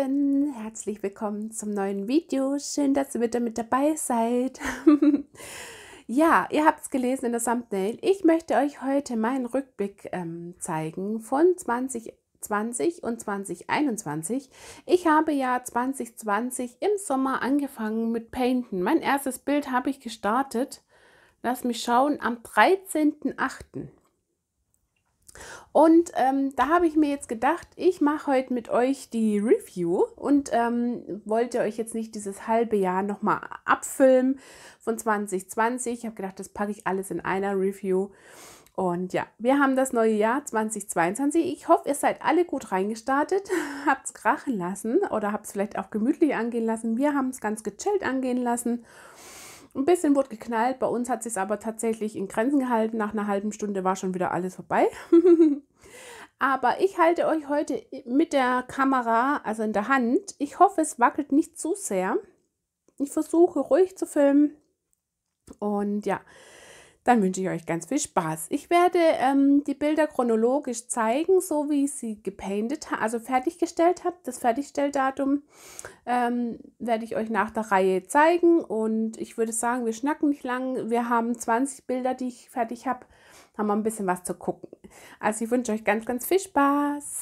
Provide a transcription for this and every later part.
Lieben, herzlich willkommen zum neuen Video. Schön, dass ihr wieder mit dabei seid. ja, ihr habt es gelesen in der Thumbnail. Ich möchte euch heute meinen Rückblick ähm, zeigen von 2020 und 2021. Ich habe ja 2020 im Sommer angefangen mit Painten. Mein erstes Bild habe ich gestartet. Lass mich schauen, am 13.08. Und ähm, da habe ich mir jetzt gedacht, ich mache heute mit euch die Review und ähm, wollte euch jetzt nicht dieses halbe Jahr nochmal abfilmen von 2020. Ich habe gedacht, das packe ich alles in einer Review. Und ja, wir haben das neue Jahr 2022. Ich hoffe, ihr seid alle gut reingestartet, habt es krachen lassen oder habt es vielleicht auch gemütlich angehen lassen. Wir haben es ganz gechillt angehen lassen. Ein bisschen wurde geknallt, bei uns hat sich aber tatsächlich in Grenzen gehalten. Nach einer halben Stunde war schon wieder alles vorbei. aber ich halte euch heute mit der Kamera, also in der Hand. Ich hoffe, es wackelt nicht zu sehr. Ich versuche ruhig zu filmen. Und ja, dann wünsche ich euch ganz viel Spaß. Ich werde ähm, die Bilder chronologisch zeigen, so wie ich sie gepainted also fertiggestellt habe. Das Fertigstelldatum ähm, werde ich euch nach der Reihe zeigen und ich würde sagen, wir schnacken nicht lang. Wir haben 20 Bilder, die ich fertig habe, haben wir ein bisschen was zu gucken. Also ich wünsche euch ganz, ganz viel Spaß.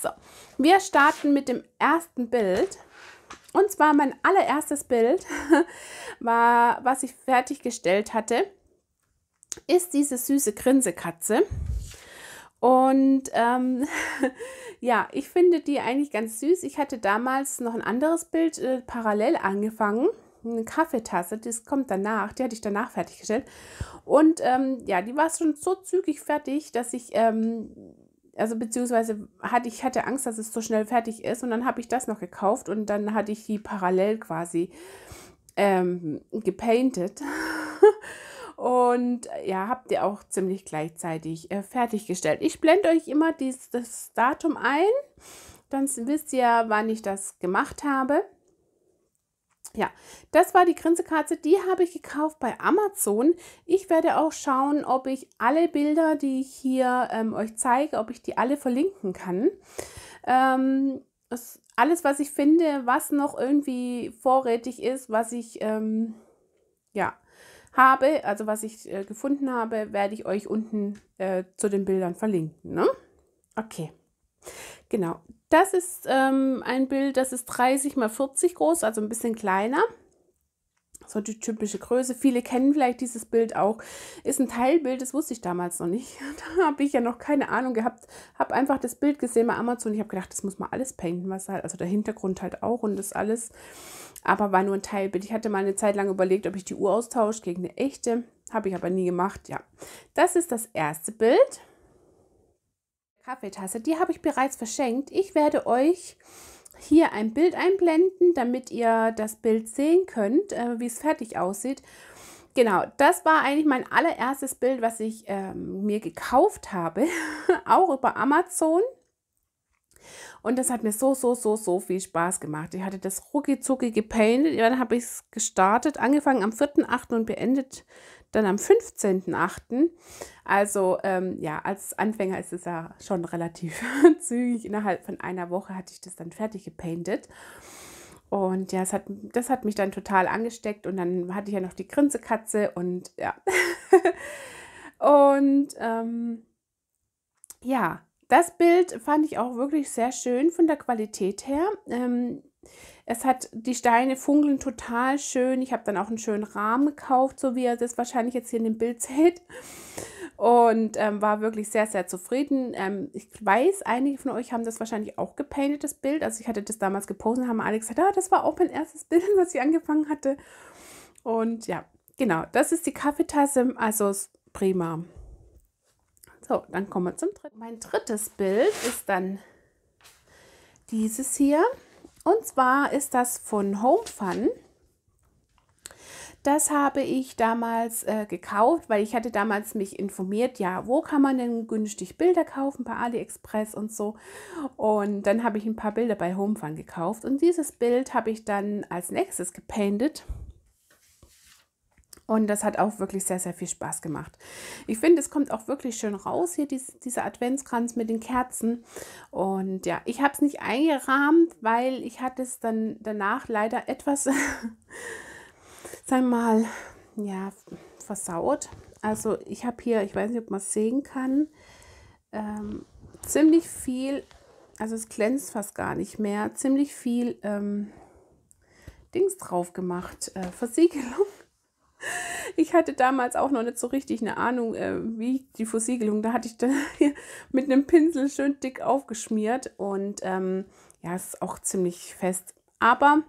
So, wir starten mit dem ersten Bild. Und zwar mein allererstes Bild war, was ich fertiggestellt hatte, ist diese süße Grinsekatze. Und ähm, ja, ich finde die eigentlich ganz süß. Ich hatte damals noch ein anderes Bild äh, parallel angefangen eine Kaffeetasse, das kommt danach, die hatte ich danach fertiggestellt. Und ähm, ja, die war schon so zügig fertig, dass ich, ähm, also beziehungsweise hatte ich hatte Angst, dass es so schnell fertig ist und dann habe ich das noch gekauft und dann hatte ich die parallel quasi ähm, gepainted und äh, ja, habt ihr auch ziemlich gleichzeitig äh, fertiggestellt. Ich blende euch immer dies, das Datum ein, dann wisst ihr, wann ich das gemacht habe. Ja, das war die Grinsekarte, die habe ich gekauft bei Amazon. Ich werde auch schauen, ob ich alle Bilder, die ich hier ähm, euch zeige, ob ich die alle verlinken kann. Ähm, es alles, was ich finde, was noch irgendwie vorrätig ist, was ich ähm, ja habe, also was ich äh, gefunden habe, werde ich euch unten äh, zu den Bildern verlinken. Ne? Okay, genau. Das ist ähm, ein Bild, das ist 30 x 40 groß, also ein bisschen kleiner. So die typische Größe. Viele kennen vielleicht dieses Bild auch. Ist ein Teilbild, das wusste ich damals noch nicht. Da habe ich ja noch keine Ahnung gehabt. Habe einfach das Bild gesehen bei Amazon. Ich habe gedacht, das muss man alles painten, was halt, also der Hintergrund halt auch und das alles. Aber war nur ein Teilbild. Ich hatte mal eine Zeit lang überlegt, ob ich die Uhr austausche gegen eine echte. Habe ich aber nie gemacht, ja. Das ist das erste Bild. Kaffeetasse, die habe ich bereits verschenkt. Ich werde euch hier ein Bild einblenden, damit ihr das Bild sehen könnt, äh, wie es fertig aussieht. Genau, das war eigentlich mein allererstes Bild, was ich ähm, mir gekauft habe, auch über Amazon. Und das hat mir so, so, so, so viel Spaß gemacht. Ich hatte das rucki zucki gepainted. Ja, dann habe ich es gestartet, angefangen am 4.8. und beendet dann am 15.8. Also ähm, ja, als Anfänger ist es ja schon relativ zügig. Innerhalb von einer Woche hatte ich das dann fertig gepainted. Und ja, das hat, das hat mich dann total angesteckt. Und dann hatte ich ja noch die Grinsekatze und ja. und ähm, ja, das Bild fand ich auch wirklich sehr schön von der Qualität her. Ähm, es hat, die Steine funkeln total schön. Ich habe dann auch einen schönen Rahmen gekauft, so wie ihr das wahrscheinlich jetzt hier in dem Bild seht. Und ähm, war wirklich sehr, sehr zufrieden. Ähm, ich weiß, einige von euch haben das wahrscheinlich auch gepainted, das Bild. Also ich hatte das damals gepostet, haben alle gesagt, ah, das war auch mein erstes Bild, was ich angefangen hatte. Und ja, genau, das ist die Kaffeetasse, also prima. So, dann kommen wir zum dritten. Mein drittes Bild ist dann dieses hier. Und zwar ist das von Home Fun. Das habe ich damals äh, gekauft, weil ich hatte damals mich informiert, ja, wo kann man denn günstig Bilder kaufen bei AliExpress und so. Und dann habe ich ein paar Bilder bei Home Fun gekauft und dieses Bild habe ich dann als nächstes gepainted und das hat auch wirklich sehr, sehr viel Spaß gemacht. Ich finde, es kommt auch wirklich schön raus hier, dies, dieser Adventskranz mit den Kerzen. Und ja, ich habe es nicht eingerahmt, weil ich hatte es dann danach leider etwas, sagen wir mal, ja, versaut. Also ich habe hier, ich weiß nicht, ob man es sehen kann, ähm, ziemlich viel, also es glänzt fast gar nicht mehr, ziemlich viel ähm, Dings drauf gemacht, äh, Versiegelung ich hatte damals auch noch nicht so richtig eine Ahnung, äh, wie die Versiegelung, da hatte ich dann mit einem Pinsel schön dick aufgeschmiert und ähm, ja, es ist auch ziemlich fest. Aber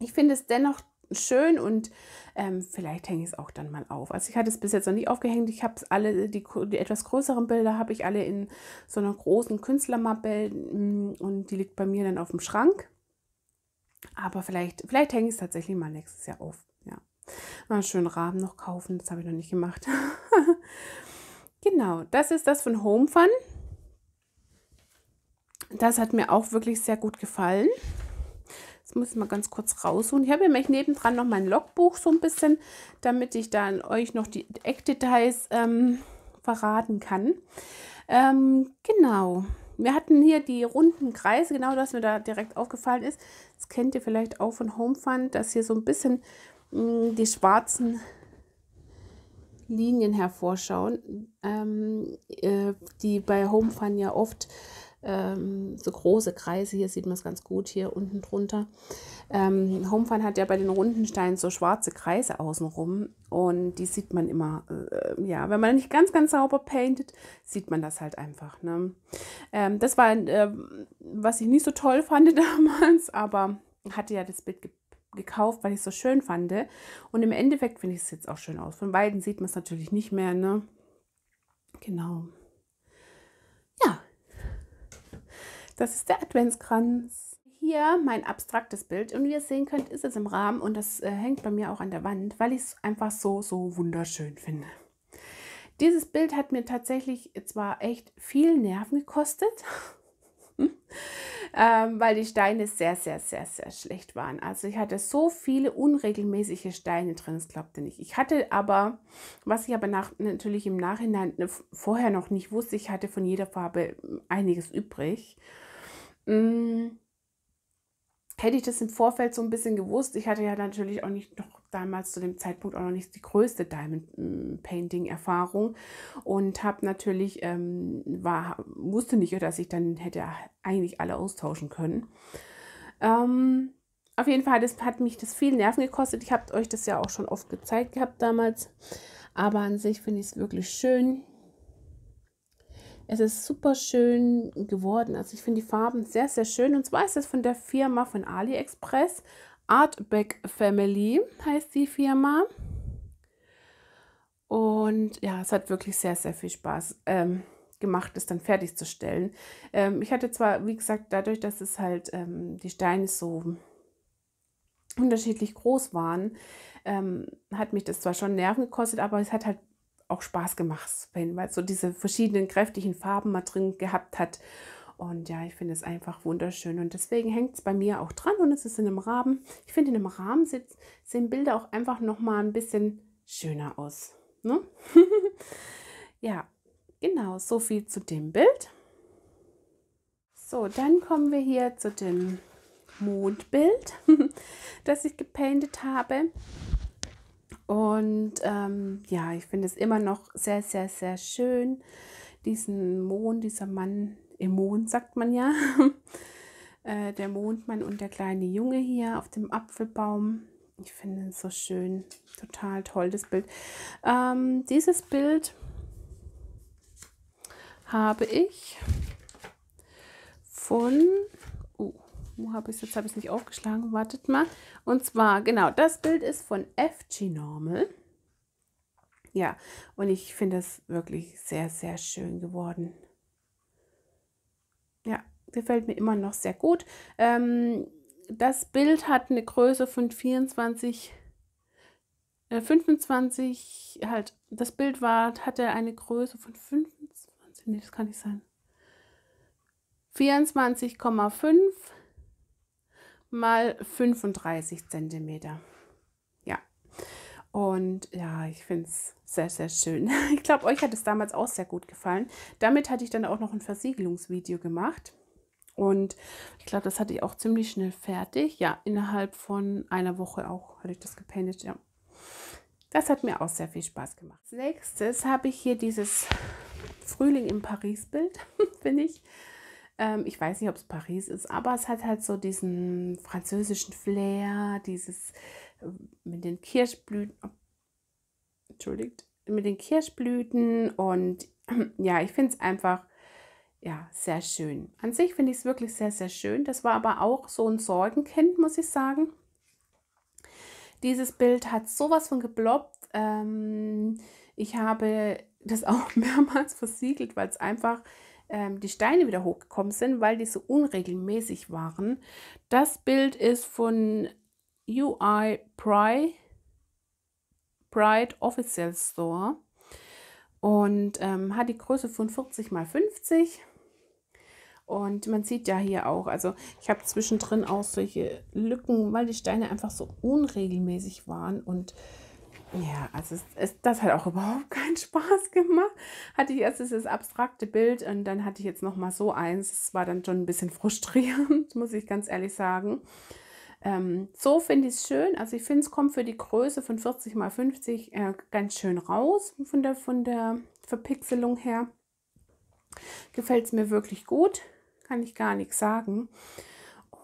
ich finde es dennoch schön und ähm, vielleicht hänge ich es auch dann mal auf. Also ich hatte es bis jetzt noch nicht aufgehängt. Ich habe es alle, die, die, etwas größeren Bilder habe ich alle in so einer großen Künstlermappe mm, und die liegt bei mir dann auf dem Schrank. Aber vielleicht, vielleicht hänge ich es tatsächlich mal nächstes Jahr auf. Mal einen schönen Rahmen noch kaufen, das habe ich noch nicht gemacht. genau, das ist das von Home Fun. Das hat mir auch wirklich sehr gut gefallen. Jetzt muss ich mal ganz kurz raussuchen. Ich habe nämlich nebendran noch mein Logbuch so ein bisschen, damit ich dann euch noch die Eckdetails ähm, verraten kann. Ähm, genau. Wir hatten hier die runden Kreise, genau das mir da direkt aufgefallen ist. Das kennt ihr vielleicht auch von Home Fun, dass hier so ein bisschen die schwarzen Linien hervorschauen, ähm, äh, die bei Home Fun ja oft ähm, so große Kreise, hier sieht man es ganz gut, hier unten drunter. Ähm, Home Fun hat ja bei den runden Steinen so schwarze Kreise außenrum und die sieht man immer, äh, ja, wenn man nicht ganz, ganz sauber paintet, sieht man das halt einfach. Ne? Ähm, das war, äh, was ich nicht so toll fand damals, aber hatte ja das Bild geprägt gekauft, weil ich es so schön fand. Und im Endeffekt finde ich es jetzt auch schön aus. Von beiden sieht man es natürlich nicht mehr, ne? Genau. Ja. Das ist der Adventskranz. Hier mein abstraktes Bild. Und wie ihr sehen könnt, ist es im Rahmen und das äh, hängt bei mir auch an der Wand, weil ich es einfach so, so wunderschön finde. Dieses Bild hat mir tatsächlich zwar echt viel Nerven gekostet, ähm, weil die Steine sehr, sehr, sehr, sehr schlecht waren. Also ich hatte so viele unregelmäßige Steine drin, es glaubt nicht. Ich hatte aber, was ich aber nach, natürlich im Nachhinein ne, vorher noch nicht wusste, ich hatte von jeder Farbe hm, einiges übrig. Hm hätte ich das im Vorfeld so ein bisschen gewusst, ich hatte ja natürlich auch nicht noch damals zu dem Zeitpunkt auch noch nicht die größte Diamond mm, Painting Erfahrung und habe natürlich ähm, war wusste nicht, dass ich dann hätte eigentlich alle austauschen können. Ähm, auf jeden Fall das, hat mich das viel Nerven gekostet. Ich habe euch das ja auch schon oft gezeigt gehabt damals, aber an sich finde ich es wirklich schön. Es ist super schön geworden. Also ich finde die Farben sehr, sehr schön. Und zwar ist es von der Firma von AliExpress. Artback Family heißt die Firma. Und ja, es hat wirklich sehr, sehr viel Spaß ähm, gemacht, es dann fertigzustellen. Ähm, ich hatte zwar, wie gesagt, dadurch, dass es halt ähm, die Steine so unterschiedlich groß waren, ähm, hat mich das zwar schon Nerven gekostet, aber es hat halt auch Spaß gemacht, weil so diese verschiedenen kräftigen Farben mal drin gehabt hat. Und ja, ich finde es einfach wunderschön. Und deswegen hängt es bei mir auch dran und es ist in einem Rahmen. Ich finde, in einem Rahmen sehen Bilder auch einfach nochmal ein bisschen schöner aus. Ne? ja, genau, so viel zu dem Bild. So, dann kommen wir hier zu dem Mondbild, das ich gepainted habe. Und ähm, ja, ich finde es immer noch sehr, sehr, sehr schön, diesen Mond, dieser Mann im Mond, sagt man ja. Äh, der Mondmann und der kleine Junge hier auf dem Apfelbaum. Ich finde es so schön. Total toll, das Bild. Ähm, dieses Bild habe ich von... Oh, wo habe ich es? Jetzt habe ich es nicht aufgeschlagen. Wartet mal. Und zwar, genau, das Bild ist von FG Normal. Ja, und ich finde es wirklich sehr, sehr schön geworden gefällt mir immer noch sehr gut. Ähm, das Bild hat eine Größe von 24, äh, 25, halt, das Bild war, hatte eine Größe von 25, nee, das kann nicht sein. 24,5 mal 35 Zentimeter. Ja. Und ja, ich finde es sehr, sehr schön. Ich glaube, euch hat es damals auch sehr gut gefallen. Damit hatte ich dann auch noch ein Versiegelungsvideo gemacht. Und ich glaube, das hatte ich auch ziemlich schnell fertig. Ja, innerhalb von einer Woche auch hatte ich das gepainted, ja. Das hat mir auch sehr viel Spaß gemacht. Als nächstes habe ich hier dieses Frühling in Paris Bild, finde ich. Ähm, ich weiß nicht, ob es Paris ist, aber es hat halt so diesen französischen Flair, dieses äh, mit den Kirschblüten. Oh, entschuldigt, mit den Kirschblüten und ja, ich finde es einfach ja, sehr schön. An sich finde ich es wirklich sehr, sehr schön. Das war aber auch so ein Sorgenkind, muss ich sagen. Dieses Bild hat sowas von geploppt. Ähm, ich habe das auch mehrmals versiegelt, weil es einfach ähm, die Steine wieder hochgekommen sind, weil die so unregelmäßig waren. Das Bild ist von UI Pride, Pride Official Store und ähm, hat die Größe von 40 x 50 und man sieht ja hier auch, also ich habe zwischendrin auch solche Lücken, weil die Steine einfach so unregelmäßig waren. Und ja, also es, es, das hat auch überhaupt keinen Spaß gemacht. Hatte ich erst dieses abstrakte Bild und dann hatte ich jetzt nochmal so eins. Es war dann schon ein bisschen frustrierend, muss ich ganz ehrlich sagen. Ähm, so finde ich es schön. Also ich finde, es kommt für die Größe von 40 mal 50 äh, ganz schön raus von der, von der Verpixelung her. Gefällt es mir wirklich gut kann ich gar nichts sagen.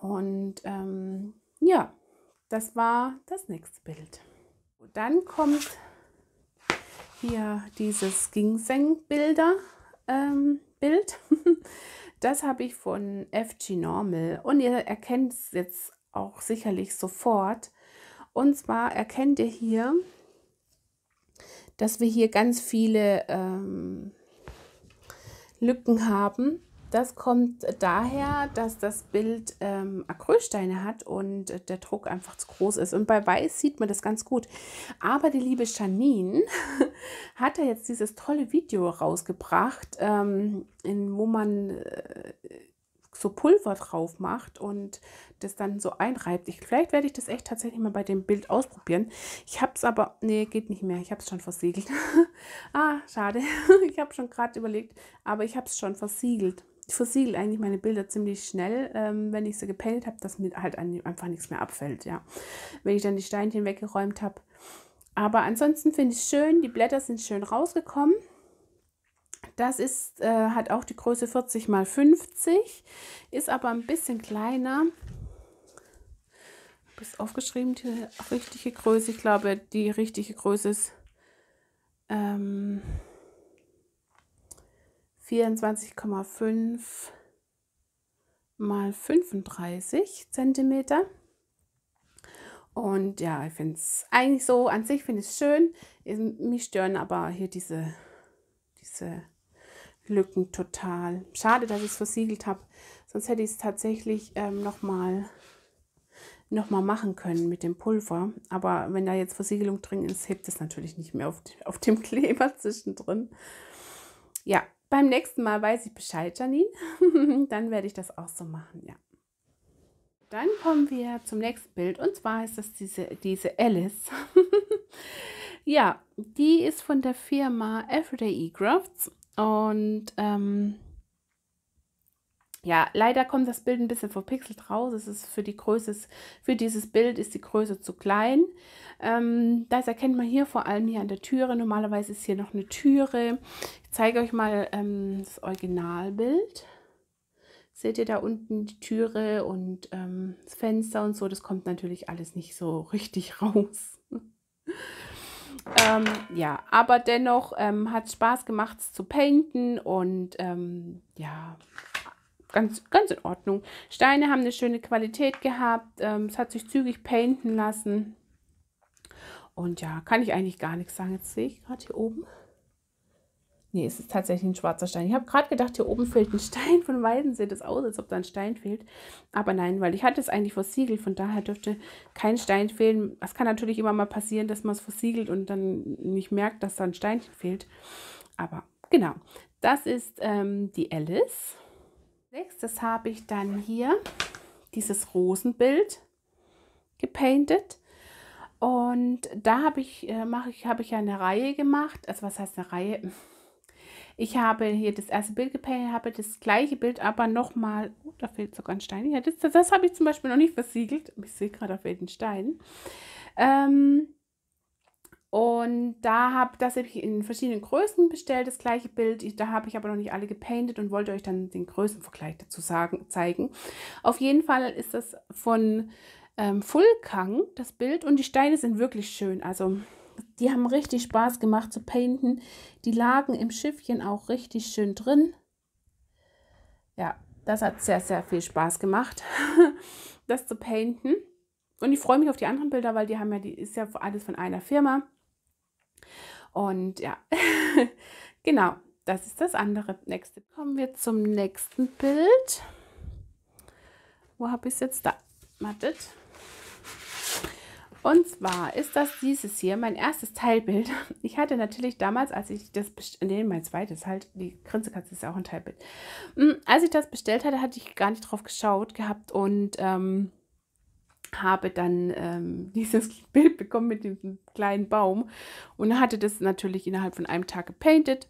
Und ähm, ja, das war das nächste Bild. Und dann kommt hier dieses Ginseng-Bilder. Ähm, Bild. Das habe ich von FG Normal und ihr erkennt es jetzt auch sicherlich sofort. Und zwar erkennt ihr hier, dass wir hier ganz viele ähm, Lücken haben das kommt daher, dass das Bild ähm, Acrylsteine hat und der Druck einfach zu groß ist. Und bei Weiß sieht man das ganz gut. Aber die liebe Janine hat da jetzt dieses tolle Video rausgebracht, ähm, in, wo man äh, so Pulver drauf macht und das dann so einreibt. Ich, vielleicht werde ich das echt tatsächlich mal bei dem Bild ausprobieren. Ich habe es aber, nee, geht nicht mehr. Ich habe es schon versiegelt. ah, schade. ich habe schon gerade überlegt, aber ich habe es schon versiegelt versiegel eigentlich meine Bilder ziemlich schnell, ähm, wenn ich sie gepellt habe, dass mir halt einfach nichts mehr abfällt, ja. Wenn ich dann die Steinchen weggeräumt habe. Aber ansonsten finde ich schön, die Blätter sind schön rausgekommen. Das ist, äh, hat auch die Größe 40 mal 50, ist aber ein bisschen kleiner. Ist aufgeschrieben, die richtige Größe. Ich glaube, die richtige Größe ist ähm, 24,5 mal 35 cm. Und ja, ich finde es eigentlich so, an sich finde ich es schön. Mich stören aber hier diese, diese Lücken total. Schade, dass ich es versiegelt habe. Sonst hätte ich es tatsächlich ähm, nochmal noch mal machen können mit dem Pulver. Aber wenn da jetzt Versiegelung drin ist, hebt es natürlich nicht mehr auf, auf dem Kleber zwischendrin. Ja, beim nächsten Mal weiß ich Bescheid, Janine. Dann werde ich das auch so machen, ja. Dann kommen wir zum nächsten Bild und zwar ist das diese, diese Alice. ja, die ist von der Firma Everyday E-Crafts und ähm, ja, leider kommt das Bild ein bisschen verpixelt raus. Es ist für die Größe, für dieses Bild ist die Größe zu klein. Ähm, das erkennt man hier vor allem hier an der Türe. Normalerweise ist hier noch eine Türe zeige euch mal ähm, das Originalbild. Seht ihr da unten die Türe und ähm, das Fenster und so. Das kommt natürlich alles nicht so richtig raus. ähm, ja, aber dennoch ähm, hat es Spaß gemacht, zu painten und ähm, ja, ganz, ganz in Ordnung. Steine haben eine schöne Qualität gehabt. Ähm, es hat sich zügig painten lassen. Und ja, kann ich eigentlich gar nichts sagen. Jetzt sehe ich gerade hier oben. Nee, es ist tatsächlich ein schwarzer Stein. Ich habe gerade gedacht, hier oben fehlt ein Stein. Von Weitem sieht es aus, als ob da ein Stein fehlt. Aber nein, weil ich hatte es eigentlich versiegelt. Von daher dürfte kein Stein fehlen. Es kann natürlich immer mal passieren, dass man es versiegelt und dann nicht merkt, dass da ein Steinchen fehlt. Aber genau, das ist ähm, die Alice. Nächstes habe ich dann hier dieses Rosenbild gepainted. Und da habe ich, äh, ich, habe ich ja eine Reihe gemacht. Also was heißt eine Reihe? Ich habe hier das erste Bild gepaint, habe das gleiche Bild aber nochmal, oh, da fehlt sogar ein Stein. Ja, das, das habe ich zum Beispiel noch nicht versiegelt. Ich sehe gerade, auf jeden Stein. Ähm, und da habe das hab ich in verschiedenen Größen bestellt, das gleiche Bild. Ich, da habe ich aber noch nicht alle gepainted und wollte euch dann den Größenvergleich dazu sagen, zeigen. Auf jeden Fall ist das von ähm, Fulkang, das Bild. Und die Steine sind wirklich schön. Also die haben richtig Spaß gemacht zu painten. Die lagen im Schiffchen auch richtig schön drin. Ja, das hat sehr, sehr viel Spaß gemacht, das zu painten. Und ich freue mich auf die anderen Bilder, weil die haben ja, die ist ja alles von einer Firma. Und ja, genau, das ist das andere. Nächste. Kommen wir zum nächsten Bild. Wo habe ich es jetzt da? Mattet. Und zwar ist das dieses hier, mein erstes Teilbild. Ich hatte natürlich damals, als ich das bestellt, nee, mein zweites halt, die Grinsekatze ist ja auch ein Teilbild. Mm, als ich das bestellt hatte, hatte ich gar nicht drauf geschaut gehabt und ähm, habe dann ähm, dieses Bild bekommen mit diesem kleinen Baum und hatte das natürlich innerhalb von einem Tag gepainted.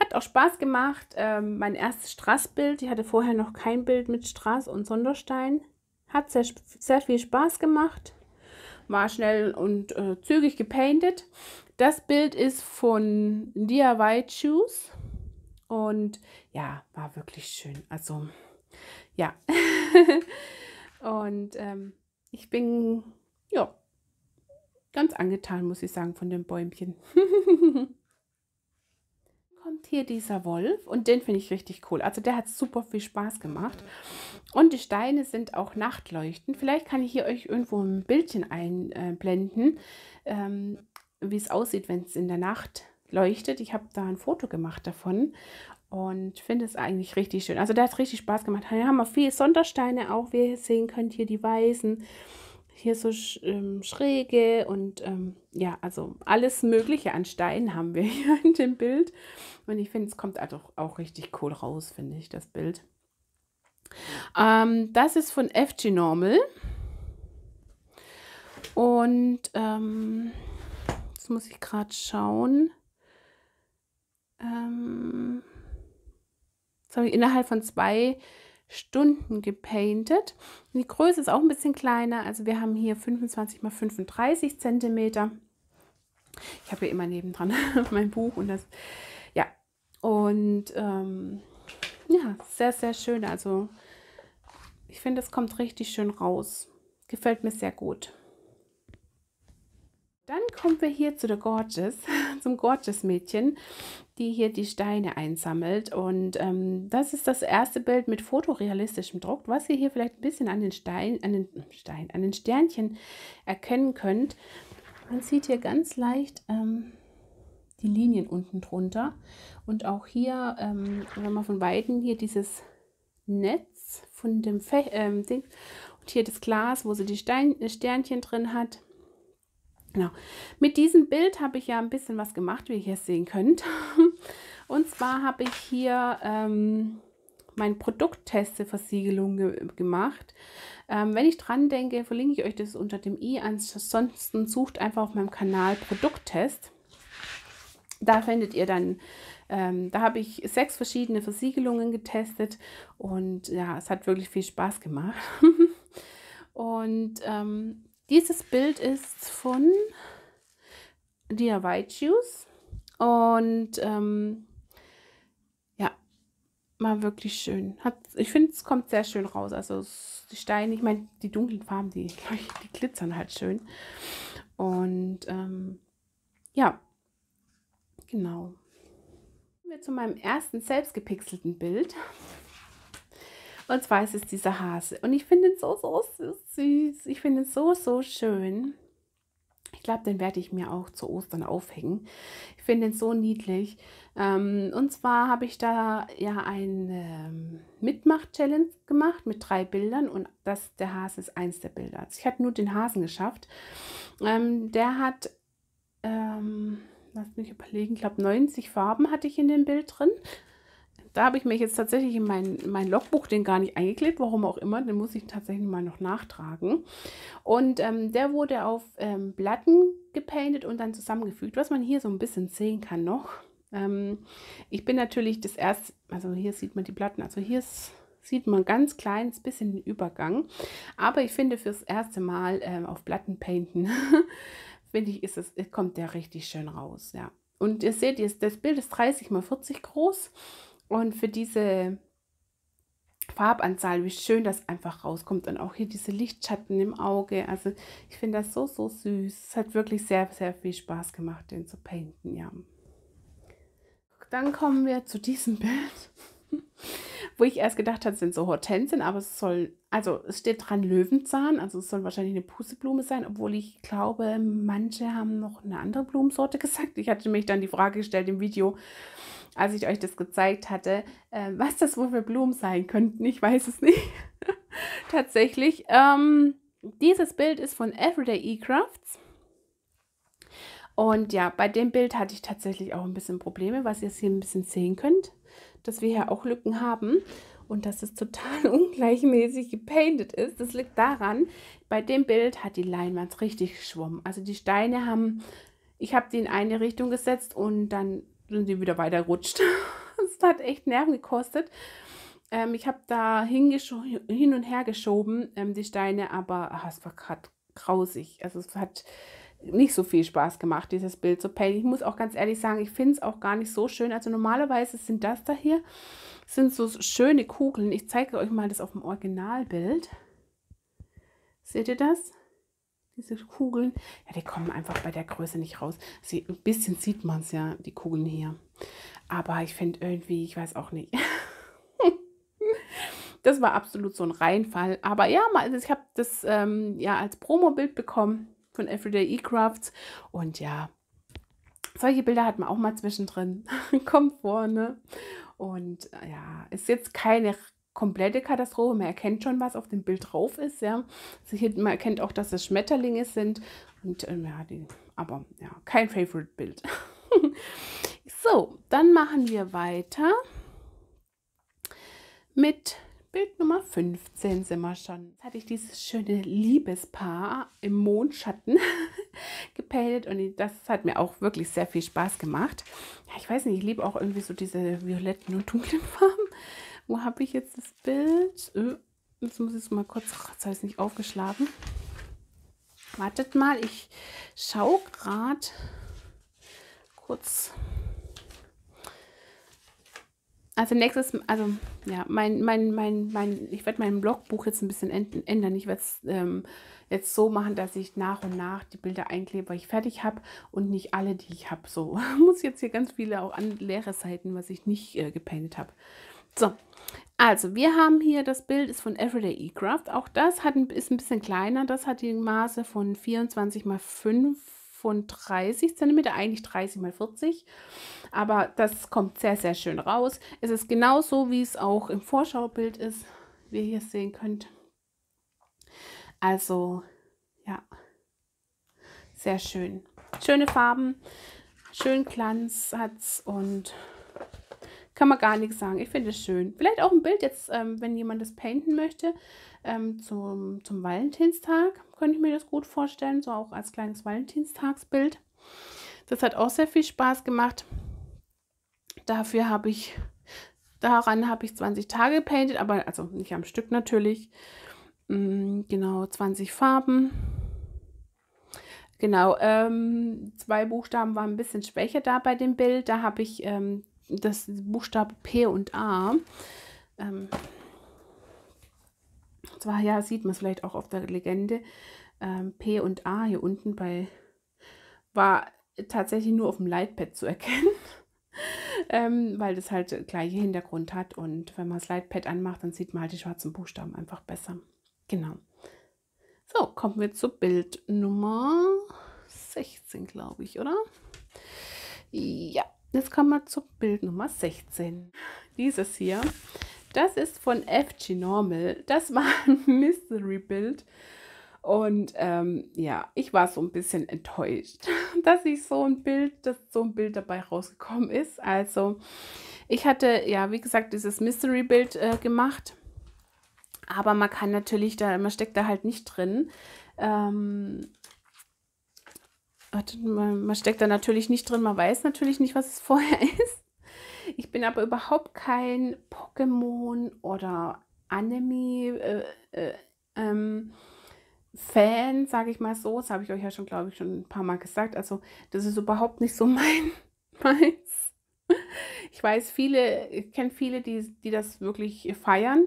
Hat auch Spaß gemacht. Ähm, mein erstes Straßbild, ich hatte vorher noch kein Bild mit Straß und Sonderstein. Hat sehr, sehr viel Spaß gemacht mal schnell und äh, zügig gepainted. Das Bild ist von DIY Shoes und ja, war wirklich schön. Also ja. und ähm, ich bin ja ganz angetan, muss ich sagen, von dem Bäumchen. kommt hier dieser Wolf und den finde ich richtig cool. Also der hat super viel Spaß gemacht. Und die Steine sind auch Nachtleuchten. Vielleicht kann ich hier euch irgendwo ein Bildchen einblenden, ähm, wie es aussieht, wenn es in der Nacht leuchtet. Ich habe da ein Foto gemacht davon und finde es eigentlich richtig schön. Also der hat richtig Spaß gemacht. Hier haben wir viele Sondersteine auch, wie ihr sehen könnt, hier die weißen hier so sch ähm, schräge und ähm, ja, also alles Mögliche an Steinen haben wir hier in dem Bild. Und ich finde, es kommt also auch richtig cool raus, finde ich, das Bild. Ähm, das ist von FG Normal. Und ähm, jetzt muss ich gerade schauen. Ähm, das habe ich innerhalb von zwei Stunden gepainted. Die Größe ist auch ein bisschen kleiner. Also wir haben hier 25 mal 35 cm. Ich habe hier immer nebendran mein Buch und das, ja. Und ähm, ja, sehr, sehr schön. Also ich finde, es kommt richtig schön raus. Gefällt mir sehr gut. Dann kommen wir hier zu der Gorgeous, zum Gorgeous Mädchen die hier die Steine einsammelt. Und ähm, das ist das erste Bild mit fotorealistischem Druck, was ihr hier vielleicht ein bisschen an den Stein, an den Stein, an den Sternchen erkennen könnt. Man sieht hier ganz leicht ähm, die Linien unten drunter. Und auch hier, ähm, wenn man von Weitem hier dieses Netz von dem Fech, ähm, Ding und hier das Glas, wo sie die Stein, äh, Sternchen drin hat, Genau. Mit diesem Bild habe ich ja ein bisschen was gemacht, wie ihr es sehen könnt. Und zwar habe ich hier ähm, meine Produktteste-Versiegelung ge gemacht. Ähm, wenn ich dran denke, verlinke ich euch das unter dem i. Ansonsten sucht einfach auf meinem Kanal Produkttest. Da findet ihr dann, ähm, da habe ich sechs verschiedene Versiegelungen getestet und ja, es hat wirklich viel Spaß gemacht. und ähm, dieses Bild ist von Dia White Juice und ähm, ja, mal wirklich schön. Hat, ich finde, es kommt sehr schön raus. Also die Steine, ich meine, die dunklen Farben, die, die glitzern halt schön. Und ähm, ja, genau. Kommen wir zu meinem ersten selbstgepixelten Bild. Und zwar ist es dieser Hase. Und ich finde ihn so, so süß. Ich finde ihn so, so schön. Ich glaube, den werde ich mir auch zu Ostern aufhängen. Ich finde ihn so niedlich. Ähm, und zwar habe ich da ja eine ähm, Mitmach-Challenge gemacht mit drei Bildern und das, der Hase ist eins der Bilder. Also ich hatte nur den Hasen geschafft. Ähm, der hat, ähm, lass mich überlegen, ich glaube 90 Farben hatte ich in dem Bild drin. Da habe ich mich jetzt tatsächlich in mein, mein Logbuch den gar nicht eingeklebt, warum auch immer. Den muss ich tatsächlich mal noch nachtragen. Und ähm, der wurde auf ähm, Platten gepainted und dann zusammengefügt, was man hier so ein bisschen sehen kann noch. Ähm, ich bin natürlich das erste, also hier sieht man die Platten, also hier ist sieht man ganz kleines bisschen den Übergang. Aber ich finde fürs erste Mal ähm, auf Platten painten, finde ich, ist es, kommt der richtig schön raus. Ja. Und ihr seht, jetzt, das Bild ist 30 x 40 groß und für diese Farbanzahl, wie schön das einfach rauskommt. Und auch hier diese Lichtschatten im Auge. Also ich finde das so, so süß. Es hat wirklich sehr, sehr viel Spaß gemacht, den zu painten, ja. Dann kommen wir zu diesem Bild. Wo ich erst gedacht habe, es sind so Hortensien, aber es soll, also es steht dran Löwenzahn, also es soll wahrscheinlich eine Pusteblume sein, obwohl ich glaube, manche haben noch eine andere Blumensorte gesagt. Ich hatte mich dann die Frage gestellt im Video, als ich euch das gezeigt hatte, äh, was das wohl für Blumen sein könnten. Ich weiß es nicht. Tatsächlich. Ähm, dieses Bild ist von Everyday E-Crafts. Und ja, bei dem Bild hatte ich tatsächlich auch ein bisschen Probleme, was ihr es hier ein bisschen sehen könnt dass wir hier auch Lücken haben und dass es total ungleichmäßig gepainted ist. Das liegt daran, bei dem Bild hat die Leinwand richtig geschwommen. Also die Steine haben, ich habe die in eine Richtung gesetzt und dann sind sie wieder weiter rutscht. Das hat echt Nerven gekostet. Ähm, ich habe da hin und her geschoben, ähm, die Steine, aber ach, es war gerade grausig. Also es hat nicht so viel Spaß gemacht, dieses Bild zu painten. Ich muss auch ganz ehrlich sagen, ich finde es auch gar nicht so schön. Also normalerweise sind das da hier, sind so schöne Kugeln. Ich zeige euch mal das auf dem Originalbild. Seht ihr das? Diese Kugeln, ja, die kommen einfach bei der Größe nicht raus. Sie, ein bisschen sieht man es ja, die Kugeln hier. Aber ich finde irgendwie, ich weiß auch nicht. das war absolut so ein Reinfall. Aber ja, mal, also ich habe das ähm, ja als Promo-Bild bekommen von Everyday E-Crafts. Und ja, solche Bilder hat man auch mal zwischendrin. Kommt vorne. Und äh, ja, ist jetzt keine komplette Katastrophe. Man erkennt schon, was auf dem Bild drauf ist, ja. Also hier, man erkennt auch, dass es Schmetterlinge sind. Und ähm, ja, die, aber ja, kein Favorite-Bild. so, dann machen wir weiter mit Bild Nummer 15 sind wir schon. Jetzt hatte ich dieses schöne Liebespaar im Mondschatten gepellt und das hat mir auch wirklich sehr viel Spaß gemacht. Ja, ich weiß nicht, ich liebe auch irgendwie so diese violetten und dunklen Farben. Wo habe ich jetzt das Bild? Jetzt äh, muss ich es mal kurz, jetzt habe ich es nicht aufgeschlagen. Wartet mal, ich schaue gerade kurz also nächstes, also ja, mein, mein, mein, mein, ich werde mein Blogbuch jetzt ein bisschen ändern. Ich werde es ähm, jetzt so machen, dass ich nach und nach die Bilder einklebe, weil ich fertig habe und nicht alle, die ich habe. So muss jetzt hier ganz viele auch an leere Seiten, was ich nicht äh, gepaintet habe. So, also wir haben hier das Bild ist von Everyday eCraft. Auch das hat, ist ein bisschen kleiner. Das hat die Maße von 24 x 5 von 30 cm, eigentlich 30 x 40. Aber das kommt sehr, sehr schön raus. Es ist genauso, wie es auch im Vorschaubild ist, wie ihr hier sehen könnt. Also, ja, sehr schön. Schöne Farben, schön Glanz hat es und kann man gar nichts sagen. Ich finde es schön. Vielleicht auch ein Bild jetzt, ähm, wenn jemand das painten möchte, ähm, zum, zum Valentinstag könnte ich mir das gut vorstellen, so auch als kleines Valentinstagsbild. Das hat auch sehr viel Spaß gemacht. Dafür habe ich, daran habe ich 20 Tage painted, aber also nicht am Stück natürlich. Mm, genau, 20 Farben. Genau, ähm, zwei Buchstaben waren ein bisschen schwächer da bei dem Bild. Da habe ich ähm, das Buchstabe P und A. Ähm, und zwar, ja, sieht man es vielleicht auch auf der Legende, ähm, P und A hier unten bei, war tatsächlich nur auf dem Lightpad zu erkennen. ähm, weil das halt gleiche Hintergrund hat und wenn man das Lightpad anmacht, dann sieht man halt die schwarzen Buchstaben einfach besser. Genau. So, kommen wir zu Bild Nummer 16, glaube ich, oder? Ja, jetzt kommen wir zu Bild Nummer 16. Dieses hier das ist von FG Normal. Das war ein Mystery-Bild. Und ähm, ja, ich war so ein bisschen enttäuscht, dass ich so ein Bild, dass so ein Bild dabei rausgekommen ist. Also ich hatte ja, wie gesagt, dieses Mystery-Bild äh, gemacht. Aber man kann natürlich da, man steckt da halt nicht drin. Ähm, man steckt da natürlich nicht drin, man weiß natürlich nicht, was es vorher ist. Ich bin aber überhaupt kein Pokémon oder Anime äh, äh, ähm, Fan, sage ich mal so. Das habe ich euch ja schon, glaube ich, schon ein paar Mal gesagt. Also das ist überhaupt nicht so mein meins. Ich weiß viele, ich kenne viele, die, die das wirklich feiern.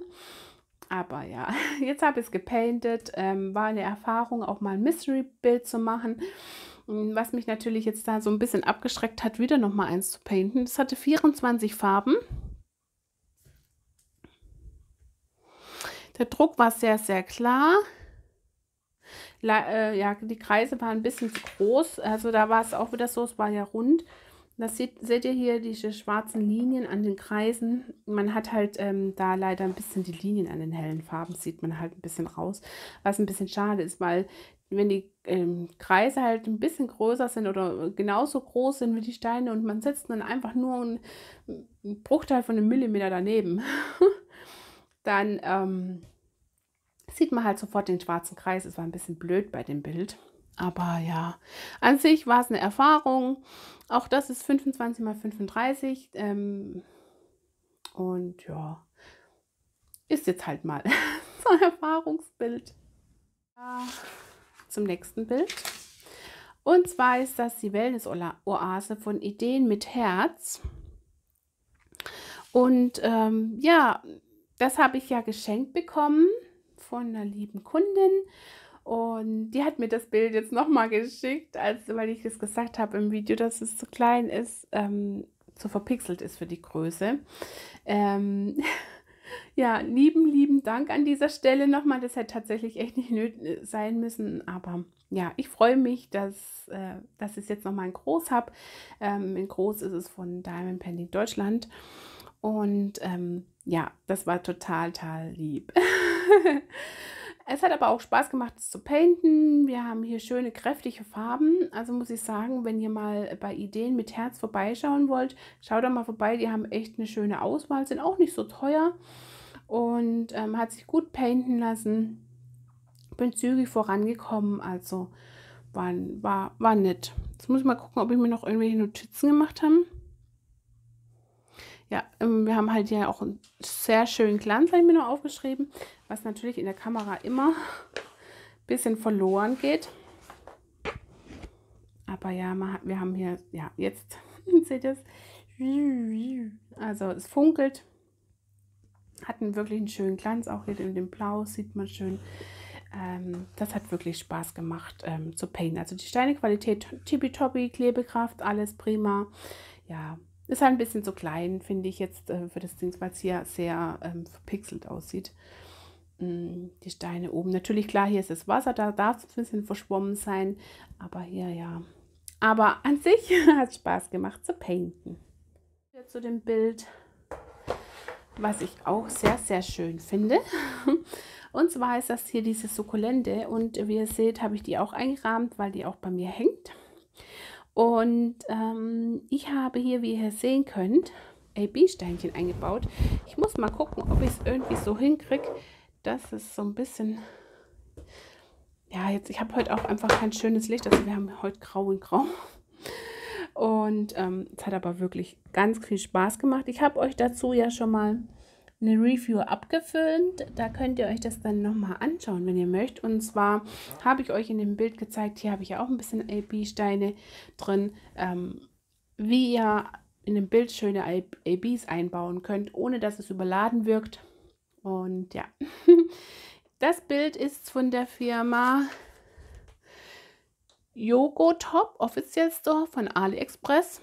Aber ja, jetzt habe ich es gepainted. Ähm, war eine Erfahrung, auch mal ein Mystery-Bild zu machen. Was mich natürlich jetzt da so ein bisschen abgeschreckt hat, wieder nochmal eins zu painten. Es hatte 24 Farben. Der Druck war sehr, sehr klar. Äh, ja, die Kreise waren ein bisschen zu groß. Also da war es auch wieder so, es war ja rund. Das seht, seht ihr hier, diese schwarzen Linien an den Kreisen. Man hat halt ähm, da leider ein bisschen die Linien an den hellen Farben, sieht man halt ein bisschen raus, was ein bisschen schade ist, weil wenn die ähm, Kreise halt ein bisschen größer sind oder genauso groß sind wie die Steine und man setzt dann einfach nur einen, einen Bruchteil von einem Millimeter daneben, dann ähm, sieht man halt sofort den schwarzen Kreis. Es war ein bisschen blöd bei dem Bild. Aber ja, an sich war es eine Erfahrung. Auch das ist 25 mal 35. Ähm, und ja, ist jetzt halt mal so ein Erfahrungsbild. Ja zum nächsten Bild. Und zwar ist das die Wellness-Oase von Ideen mit Herz. Und ähm, ja, das habe ich ja geschenkt bekommen von einer lieben Kundin. Und die hat mir das Bild jetzt nochmal geschickt, als, weil ich es gesagt habe im Video, dass es zu klein ist, ähm, zu verpixelt ist für die Größe. Ähm, Ja, lieben, lieben Dank an dieser Stelle nochmal. Das hätte tatsächlich echt nicht nötig sein müssen. Aber ja, ich freue mich, dass, äh, dass ich es jetzt nochmal in Groß habe. Ähm, in Groß ist es von Diamond Pending Deutschland. Und ähm, ja, das war total, total lieb. es hat aber auch Spaß gemacht, es zu painten. Wir haben hier schöne, kräftige Farben. Also muss ich sagen, wenn ihr mal bei Ideen mit Herz vorbeischauen wollt, schaut doch mal vorbei. Die haben echt eine schöne Auswahl, sind auch nicht so teuer und ähm, hat sich gut painten lassen. Bin zügig vorangekommen, also war, war, war nett. Jetzt muss ich mal gucken, ob ich mir noch irgendwelche Notizen gemacht habe. Ja, ähm, wir haben halt ja auch einen sehr schönen Glanz, habe ich mir noch aufgeschrieben, was natürlich in der Kamera immer ein bisschen verloren geht. Aber ja, wir haben hier, ja, jetzt seht ihr es. Also es funkelt hatten wirklich einen schönen Glanz, auch hier in dem Blau sieht man schön. Ähm, das hat wirklich Spaß gemacht ähm, zu painten. Also die Steinequalität tippitoppi, Klebekraft, alles prima. Ja, ist halt ein bisschen zu klein, finde ich jetzt äh, für das Ding, weil es hier sehr ähm, verpixelt aussieht. Mm, die Steine oben. Natürlich, klar, hier ist das Wasser, da darf es ein bisschen verschwommen sein. Aber hier, ja. Aber an sich hat es Spaß gemacht zu painten. Jetzt zu dem Bild was ich auch sehr, sehr schön finde. Und zwar ist das hier diese Sukkulente und wie ihr seht, habe ich die auch eingerahmt, weil die auch bei mir hängt. Und ähm, ich habe hier, wie ihr sehen könnt, AB-Steinchen eingebaut. Ich muss mal gucken, ob ich es irgendwie so hinkriege, dass es so ein bisschen... Ja, jetzt, ich habe heute auch einfach kein schönes Licht. Also wir haben heute grau und grau. Und ähm, es hat aber wirklich ganz viel Spaß gemacht. Ich habe euch dazu ja schon mal eine Review abgefilmt. Da könnt ihr euch das dann nochmal anschauen, wenn ihr möchtet. Und zwar habe ich euch in dem Bild gezeigt, hier habe ich ja auch ein bisschen AB-Steine drin, ähm, wie ihr in dem Bild schöne ABs einbauen könnt, ohne dass es überladen wirkt. Und ja, das Bild ist von der Firma Yogo Top Official Store von AliExpress.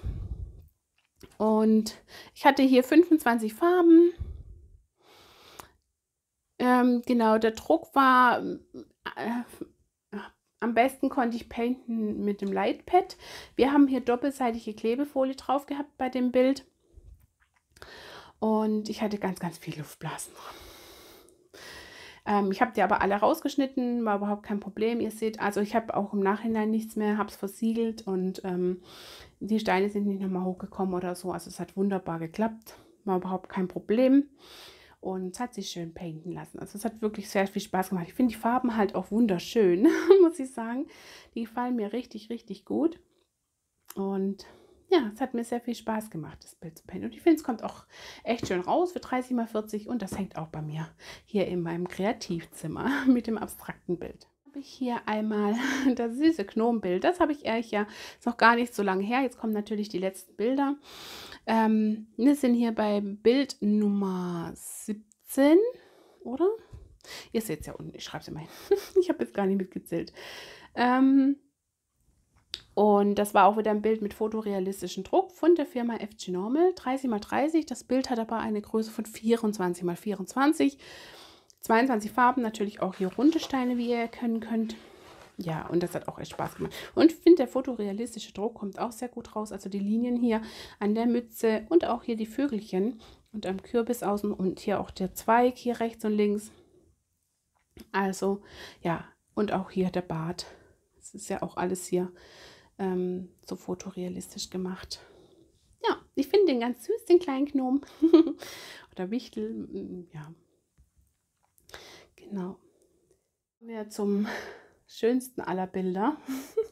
Und ich hatte hier 25 Farben. Ähm, genau, der Druck war, äh, am besten konnte ich painten mit dem Lightpad. Wir haben hier doppelseitige Klebefolie drauf gehabt bei dem Bild. Und ich hatte ganz, ganz viel Luftblasen dran. Ähm, ich habe die aber alle rausgeschnitten, war überhaupt kein Problem. Ihr seht, also ich habe auch im Nachhinein nichts mehr, habe es versiegelt und ähm, die Steine sind nicht nochmal hochgekommen oder so. Also es hat wunderbar geklappt, war überhaupt kein Problem und es hat sich schön painten lassen. Also es hat wirklich sehr viel Spaß gemacht. Ich finde die Farben halt auch wunderschön, muss ich sagen. Die gefallen mir richtig, richtig gut. Und ja, es hat mir sehr viel Spaß gemacht, das Bild zu pennen. Und ich finde, es kommt auch echt schön raus für 30 mal 40 und das hängt auch bei mir hier in meinem Kreativzimmer mit dem abstrakten Bild ich hier einmal das süße Gnomenbild. Das habe ich ehrlich ja noch gar nicht so lange her. Jetzt kommen natürlich die letzten Bilder. Ähm, wir sind hier bei Bild Nummer 17, oder? Ihr seht es ja unten, ich schreibe es immer hin. ich habe jetzt gar nicht mitgezählt. Ähm, und das war auch wieder ein Bild mit fotorealistischem Druck von der Firma FG Normal, 30x30. Das Bild hat aber eine Größe von 24x24. 22 Farben, natürlich auch hier runde Steine, wie ihr erkennen könnt. Ja, und das hat auch echt Spaß gemacht. Und ich finde, der fotorealistische Druck kommt auch sehr gut raus. Also die Linien hier an der Mütze und auch hier die Vögelchen und am Kürbis außen und hier auch der Zweig, hier rechts und links. Also ja, und auch hier der Bart. Das ist ja auch alles hier ähm, so fotorealistisch gemacht. Ja, ich finde den ganz süß, den kleinen Gnom oder Wichtel. Mm, mm, ja, genau. Wir zum schönsten aller Bilder,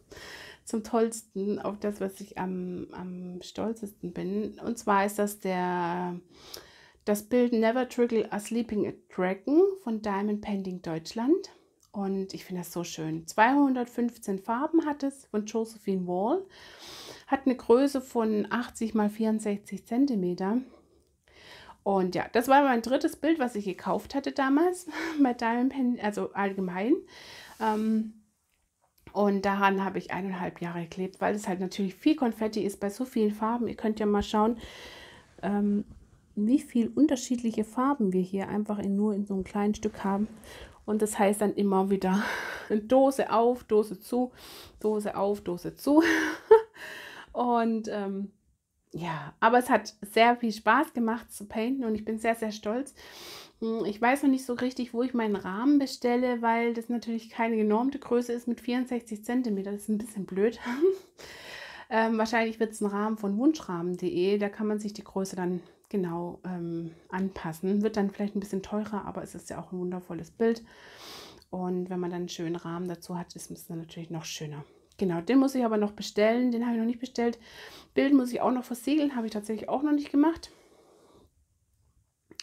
zum tollsten, auf das, was ich am, am stolzesten bin. Und zwar ist das der das Bild Never Trickle a Sleeping a Dragon von Diamond Pending Deutschland. Und ich finde das so schön. 215 Farben hat es von Josephine Wall. Hat eine Größe von 80 x 64 cm. Und ja, das war mein drittes Bild, was ich gekauft hatte damals bei Diamond Pen, also allgemein. Ähm, und daran habe ich eineinhalb Jahre geklebt, weil es halt natürlich viel Konfetti ist bei so vielen Farben. Ihr könnt ja mal schauen, ähm, wie viele unterschiedliche Farben wir hier einfach in, nur in so einem kleinen Stück haben. Und das heißt dann immer wieder Dose auf, Dose zu, Dose auf, Dose zu. und ähm, ja, aber es hat sehr viel Spaß gemacht zu painten und ich bin sehr, sehr stolz. Hm, ich weiß noch nicht so richtig, wo ich meinen Rahmen bestelle, weil das natürlich keine genormte Größe ist mit 64 cm. Das ist ein bisschen blöd. ähm, wahrscheinlich wird es ein Rahmen von wunschrahmen.de. Da kann man sich die Größe dann genau ähm, anpassen. Wird dann vielleicht ein bisschen teurer, aber es ist ja auch ein wundervolles Bild. Und wenn man dann einen schönen Rahmen dazu hat, ist es dann natürlich noch schöner. Genau, den muss ich aber noch bestellen. Den habe ich noch nicht bestellt. Bild muss ich auch noch versiegeln. Habe ich tatsächlich auch noch nicht gemacht.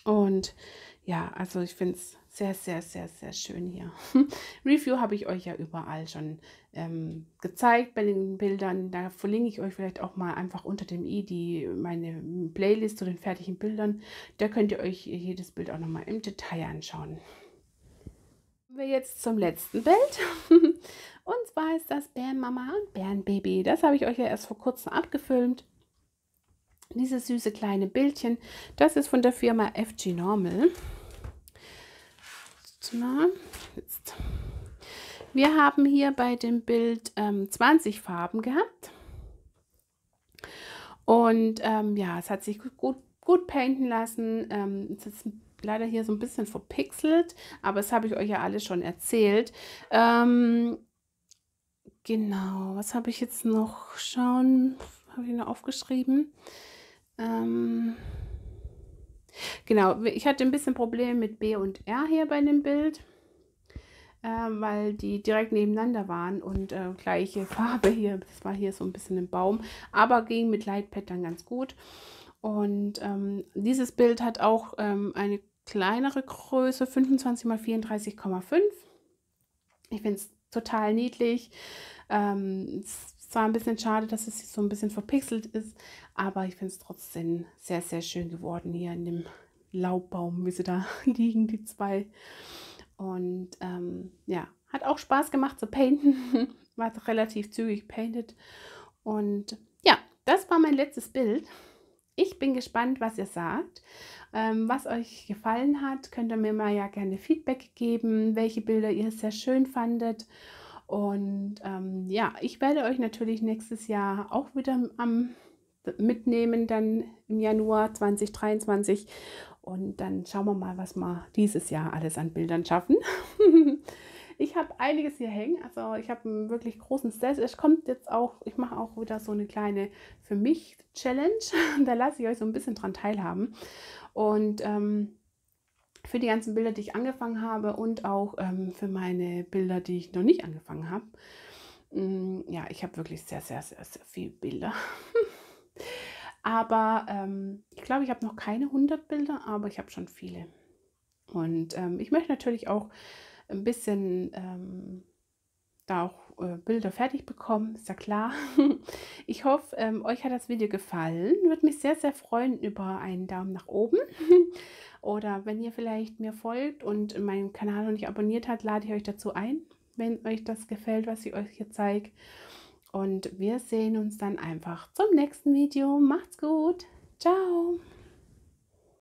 Und ja, also ich finde es sehr, sehr, sehr, sehr schön hier. Review habe ich euch ja überall schon ähm, gezeigt bei den Bildern. Da verlinke ich euch vielleicht auch mal einfach unter dem i die meine Playlist zu den fertigen Bildern. Da könnt ihr euch jedes Bild auch nochmal im Detail anschauen. Kommen Wir jetzt zum letzten Bild. und zwar ist das Bärenmama und Bärenbaby. Das habe ich euch ja erst vor kurzem abgefilmt. Dieses süße kleine Bildchen, das ist von der Firma FG Normal na, jetzt. Wir haben hier bei dem Bild ähm, 20 Farben gehabt. Und ähm, ja, es hat sich gut, gut, gut painten lassen. Ähm, es ist leider hier so ein bisschen verpixelt, aber das habe ich euch ja alles schon erzählt. Ähm, genau, was habe ich jetzt noch? Schauen, habe ich noch aufgeschrieben. Ähm, Genau, ich hatte ein bisschen Probleme mit B und R hier bei dem Bild, äh, weil die direkt nebeneinander waren und äh, gleiche Farbe hier. Das war hier so ein bisschen ein Baum, aber ging mit Lightpad dann ganz gut. Und ähm, dieses Bild hat auch ähm, eine kleinere Größe, 25 x 34,5. Ich finde es total niedlich. Ähm, zwar ein bisschen schade, dass es so ein bisschen verpixelt ist, aber ich finde es trotzdem sehr, sehr schön geworden hier in dem Laubbaum, wie sie da liegen, die zwei. Und ähm, ja, hat auch Spaß gemacht zu painten. War relativ zügig painted. Und ja, das war mein letztes Bild. Ich bin gespannt, was ihr sagt. Ähm, was euch gefallen hat, könnt ihr mir mal ja gerne Feedback geben, welche Bilder ihr sehr schön fandet. Und ähm, ja, ich werde euch natürlich nächstes Jahr auch wieder am mitnehmen, dann im Januar 2023. Und dann schauen wir mal, was wir dieses Jahr alles an Bildern schaffen. ich habe einiges hier hängen. Also ich habe einen wirklich großen Stress. Es kommt jetzt auch, ich mache auch wieder so eine kleine für mich Challenge. da lasse ich euch so ein bisschen dran teilhaben. Und ähm, für die ganzen Bilder, die ich angefangen habe und auch ähm, für meine Bilder, die ich noch nicht angefangen habe. Mm, ja, ich habe wirklich sehr, sehr, sehr, sehr viele Bilder. aber ähm, ich glaube, ich habe noch keine 100 Bilder, aber ich habe schon viele. Und ähm, ich möchte natürlich auch ein bisschen ähm, da auch äh, Bilder fertig bekommen, ist ja klar. Ich hoffe, ähm, euch hat das Video gefallen. Würde mich sehr, sehr freuen über einen Daumen nach oben. Oder wenn ihr vielleicht mir folgt und meinen Kanal noch nicht abonniert habt, lade ich euch dazu ein, wenn euch das gefällt, was ich euch hier zeige. Und wir sehen uns dann einfach zum nächsten Video. Macht's gut. Ciao.